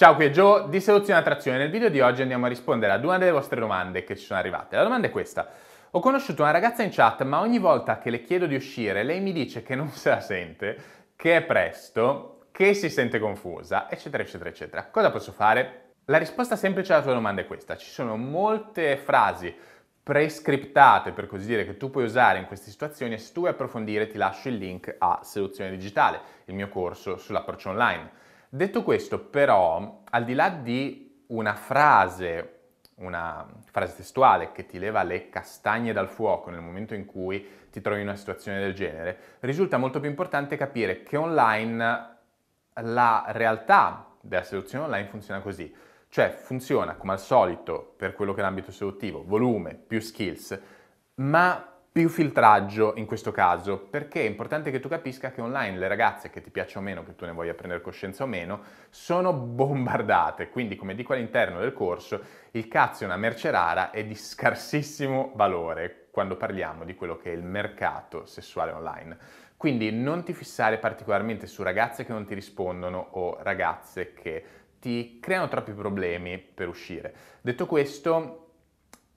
Ciao, qui è Joe di Soluzione Attrazione. Nel video di oggi andiamo a rispondere ad una delle vostre domande che ci sono arrivate. La domanda è questa. Ho conosciuto una ragazza in chat, ma ogni volta che le chiedo di uscire, lei mi dice che non se la sente, che è presto, che si sente confusa, eccetera, eccetera, eccetera. Cosa posso fare? La risposta semplice alla tua domanda è questa. Ci sono molte frasi prescriptate, per così dire, che tu puoi usare in queste situazioni e se tu vuoi approfondire ti lascio il link a Seduzione Digitale, il mio corso sull'approccio online. Detto questo, però, al di là di una frase, una frase testuale che ti leva le castagne dal fuoco nel momento in cui ti trovi in una situazione del genere, risulta molto più importante capire che online la realtà della seduzione online funziona così. Cioè funziona come al solito per quello che è l'ambito seduttivo, volume più skills, ma più filtraggio in questo caso, perché è importante che tu capisca che online le ragazze, che ti piacciono o meno, che tu ne voglia prendere coscienza o meno, sono bombardate, quindi come dico all'interno del corso, il cazzo è una merce rara e di scarsissimo valore quando parliamo di quello che è il mercato sessuale online. Quindi non ti fissare particolarmente su ragazze che non ti rispondono o ragazze che ti creano troppi problemi per uscire. Detto questo,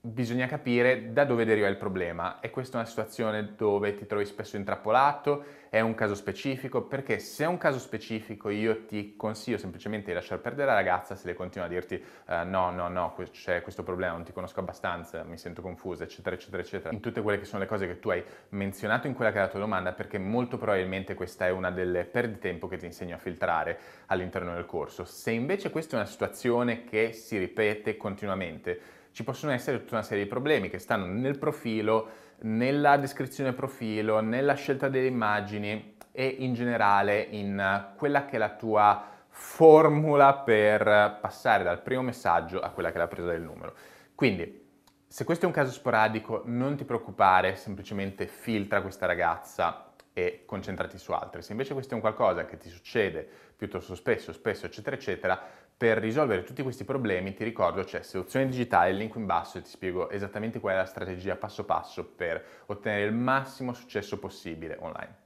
bisogna capire da dove deriva il problema. E questa è una situazione dove ti trovi spesso intrappolato, è un caso specifico, perché se è un caso specifico io ti consiglio semplicemente di lasciar perdere la ragazza se le continua a dirti uh, no, no, no, c'è questo problema, non ti conosco abbastanza, mi sento confusa, eccetera, eccetera, eccetera. In tutte quelle che sono le cose che tu hai menzionato in quella che è la tua domanda, perché molto probabilmente questa è una delle perditempo che ti insegno a filtrare all'interno del corso. Se invece questa è una situazione che si ripete continuamente, ci possono essere tutta una serie di problemi che stanno nel profilo, nella descrizione profilo, nella scelta delle immagini e in generale in quella che è la tua formula per passare dal primo messaggio a quella che è la presa del numero. Quindi, se questo è un caso sporadico, non ti preoccupare, semplicemente filtra questa ragazza e concentrati su altri. Se invece questo è un qualcosa che ti succede piuttosto spesso, spesso, eccetera, eccetera, per risolvere tutti questi problemi ti ricordo c'è Soluzione digitale, il link in basso e ti spiego esattamente qual è la strategia passo passo per ottenere il massimo successo possibile online.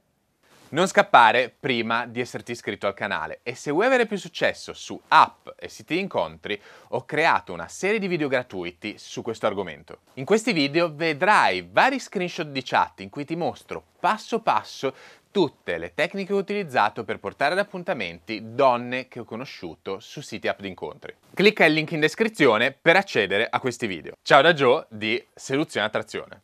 Non scappare prima di esserti iscritto al canale e se vuoi avere più successo su app e siti di incontri ho creato una serie di video gratuiti su questo argomento. In questi video vedrai vari screenshot di chat in cui ti mostro passo passo tutte le tecniche che ho utilizzato per portare ad appuntamenti donne che ho conosciuto su siti app di incontri. Clicca il link in descrizione per accedere a questi video. Ciao da Joe di Seduzione Attrazione.